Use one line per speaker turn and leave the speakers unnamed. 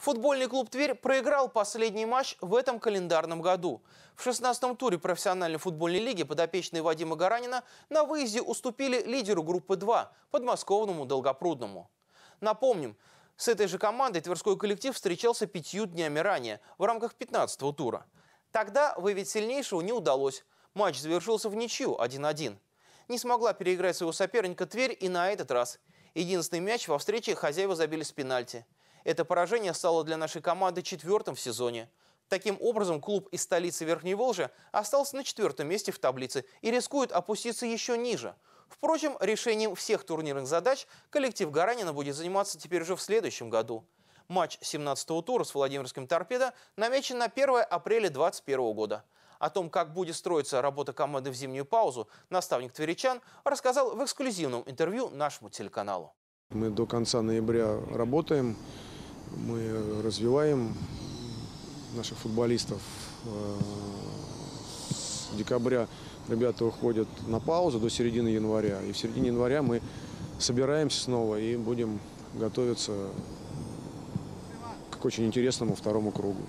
Футбольный клуб «Тверь» проиграл последний матч в этом календарном году. В 16-м туре профессиональной футбольной лиги подопечные Вадима Гаранина на выезде уступили лидеру группы 2, подмосковному Долгопрудному. Напомним, с этой же командой тверской коллектив встречался пятью днями ранее, в рамках 15-го тура. Тогда выявить сильнейшего не удалось. Матч завершился в ничью 1-1. Не смогла переиграть своего соперника Тверь и на этот раз. Единственный мяч во встрече хозяева забили с пенальти – это поражение стало для нашей команды четвертым в сезоне. Таким образом, клуб из столицы Верхней Волжи остался на четвертом месте в таблице и рискует опуститься еще ниже. Впрочем, решением всех турнирных задач коллектив Гаранина будет заниматься теперь уже в следующем году. Матч 17-го тура с Владимирским «Торпедо» намечен на 1 апреля 2021 года. О том, как будет строиться работа команды в зимнюю паузу, наставник тверичан рассказал в эксклюзивном интервью нашему телеканалу.
Мы до конца ноября работаем. Мы развиваем наших футболистов. Э, с декабря ребята уходят на паузу до середины января. И в середине января мы собираемся снова и будем готовиться к очень интересному второму кругу.